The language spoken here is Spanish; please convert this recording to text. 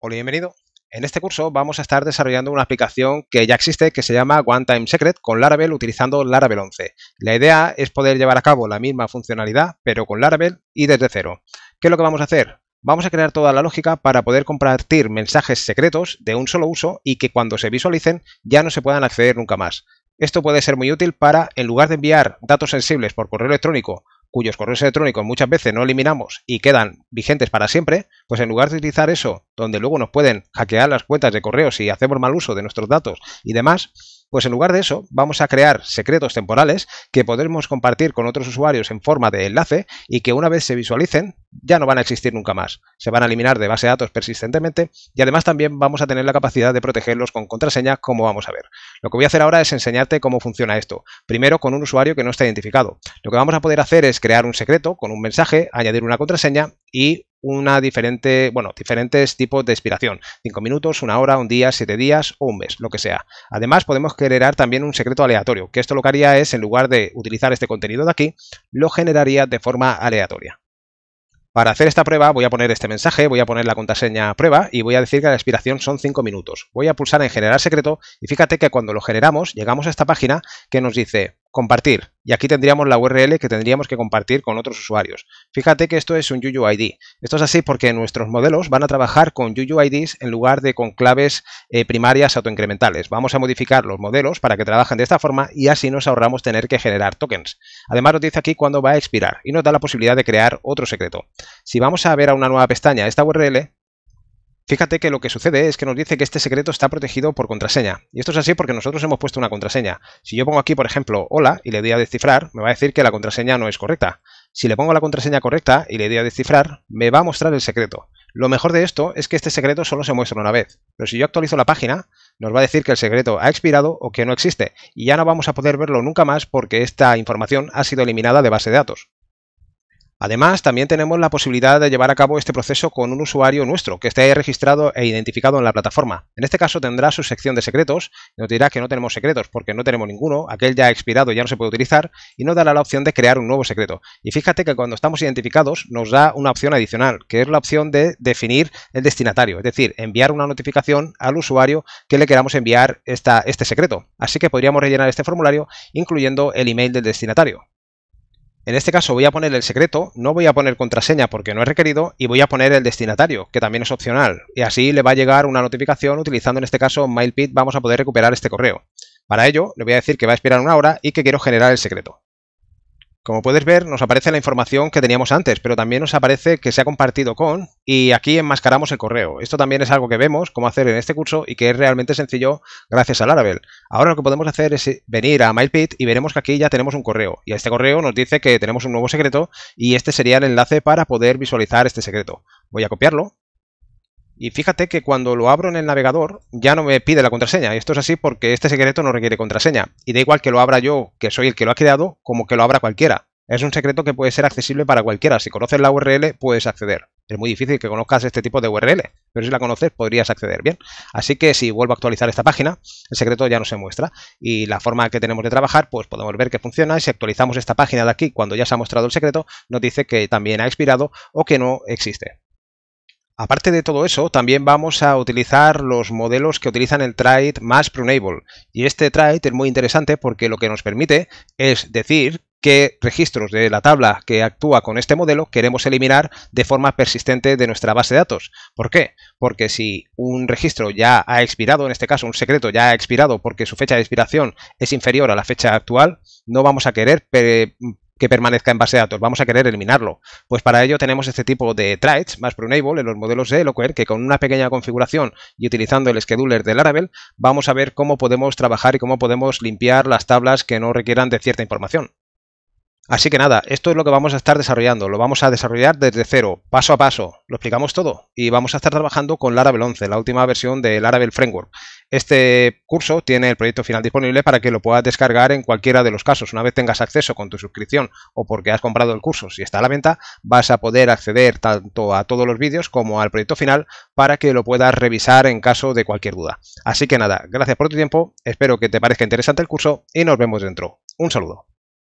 Hola y bienvenido. En este curso vamos a estar desarrollando una aplicación que ya existe que se llama One Time Secret con Laravel utilizando Laravel 11. La idea es poder llevar a cabo la misma funcionalidad pero con Laravel y desde cero. ¿Qué es lo que vamos a hacer? Vamos a crear toda la lógica para poder compartir mensajes secretos de un solo uso y que cuando se visualicen ya no se puedan acceder nunca más. Esto puede ser muy útil para, en lugar de enviar datos sensibles por correo electrónico cuyos correos electrónicos muchas veces no eliminamos y quedan vigentes para siempre, pues en lugar de utilizar eso, donde luego nos pueden hackear las cuentas de correos y hacemos mal uso de nuestros datos y demás, pues en lugar de eso vamos a crear secretos temporales que podremos compartir con otros usuarios en forma de enlace y que una vez se visualicen ya no van a existir nunca más. Se van a eliminar de base de datos persistentemente y además también vamos a tener la capacidad de protegerlos con contraseña, como vamos a ver. Lo que voy a hacer ahora es enseñarte cómo funciona esto. Primero con un usuario que no está identificado. Lo que vamos a poder hacer es crear un secreto con un mensaje, añadir una contraseña y una diferente, bueno, diferentes tipos de expiración, 5 minutos, una hora, un día, 7 días o un mes, lo que sea. Además, podemos generar también un secreto aleatorio, que esto lo que haría es, en lugar de utilizar este contenido de aquí, lo generaría de forma aleatoria. Para hacer esta prueba voy a poner este mensaje, voy a poner la contraseña prueba y voy a decir que la expiración son 5 minutos. Voy a pulsar en generar secreto y fíjate que cuando lo generamos llegamos a esta página que nos dice compartir. Y aquí tendríamos la URL que tendríamos que compartir con otros usuarios. Fíjate que esto es un UUID. Esto es así porque nuestros modelos van a trabajar con UUIDs en lugar de con claves eh, primarias autoincrementales. Vamos a modificar los modelos para que trabajen de esta forma y así nos ahorramos tener que generar tokens. Además nos dice aquí cuándo va a expirar y nos da la posibilidad de crear otro secreto. Si vamos a ver a una nueva pestaña esta URL, Fíjate que lo que sucede es que nos dice que este secreto está protegido por contraseña. Y esto es así porque nosotros hemos puesto una contraseña. Si yo pongo aquí, por ejemplo, hola y le doy a descifrar, me va a decir que la contraseña no es correcta. Si le pongo la contraseña correcta y le doy a descifrar, me va a mostrar el secreto. Lo mejor de esto es que este secreto solo se muestra una vez, pero si yo actualizo la página, nos va a decir que el secreto ha expirado o que no existe, y ya no vamos a poder verlo nunca más porque esta información ha sido eliminada de base de datos. Además, también tenemos la posibilidad de llevar a cabo este proceso con un usuario nuestro que esté registrado e identificado en la plataforma. En este caso tendrá su sección de secretos, nos dirá que no tenemos secretos porque no tenemos ninguno, aquel ya ha expirado, ya no se puede utilizar y nos dará la opción de crear un nuevo secreto. Y fíjate que cuando estamos identificados nos da una opción adicional, que es la opción de definir el destinatario, es decir, enviar una notificación al usuario que le queramos enviar este secreto. Así que podríamos rellenar este formulario incluyendo el email del destinatario. En este caso voy a poner el secreto, no voy a poner contraseña porque no es requerido y voy a poner el destinatario, que también es opcional. Y así le va a llegar una notificación utilizando en este caso MailPit vamos a poder recuperar este correo. Para ello le voy a decir que va a esperar una hora y que quiero generar el secreto. Como puedes ver, nos aparece la información que teníamos antes, pero también nos aparece que se ha compartido con y aquí enmascaramos el correo. Esto también es algo que vemos cómo hacer en este curso y que es realmente sencillo gracias a Laravel. Ahora lo que podemos hacer es eh, venir a MailPit y veremos que aquí ya tenemos un correo y a este correo nos dice que tenemos un nuevo secreto y este sería el enlace para poder visualizar este secreto. Voy a copiarlo y fíjate que cuando lo abro en el navegador ya no me pide la contraseña. Esto es así porque este secreto no requiere contraseña. Y da igual que lo abra yo, que soy el que lo ha creado, como que lo abra cualquiera. Es un secreto que puede ser accesible para cualquiera. Si conoces la URL, puedes acceder. Es muy difícil que conozcas este tipo de URL, pero si la conoces, podrías acceder bien. Así que si vuelvo a actualizar esta página, el secreto ya no se muestra. Y la forma que tenemos de trabajar, pues podemos ver que funciona. Y si actualizamos esta página de aquí, cuando ya se ha mostrado el secreto, nos dice que también ha expirado o que no existe. Aparte de todo eso, también vamos a utilizar los modelos que utilizan el trade más prunable. Y este trade es muy interesante porque lo que nos permite es decir qué registros de la tabla que actúa con este modelo queremos eliminar de forma persistente de nuestra base de datos. ¿Por qué? Porque si un registro ya ha expirado, en este caso un secreto ya ha expirado porque su fecha de expiración es inferior a la fecha actual, no vamos a querer que permanezca en base de datos, vamos a querer eliminarlo. Pues para ello tenemos este tipo de traits más pre-enable, en los modelos de Eloquent que con una pequeña configuración y utilizando el scheduler de Laravel vamos a ver cómo podemos trabajar y cómo podemos limpiar las tablas que no requieran de cierta información. Así que nada, esto es lo que vamos a estar desarrollando, lo vamos a desarrollar desde cero, paso a paso, lo explicamos todo y vamos a estar trabajando con Laravel 11, la última versión del Laravel Framework. Este curso tiene el proyecto final disponible para que lo puedas descargar en cualquiera de los casos. Una vez tengas acceso con tu suscripción o porque has comprado el curso, si está a la venta, vas a poder acceder tanto a todos los vídeos como al proyecto final para que lo puedas revisar en caso de cualquier duda. Así que nada, gracias por tu tiempo, espero que te parezca interesante el curso y nos vemos dentro. Un saludo.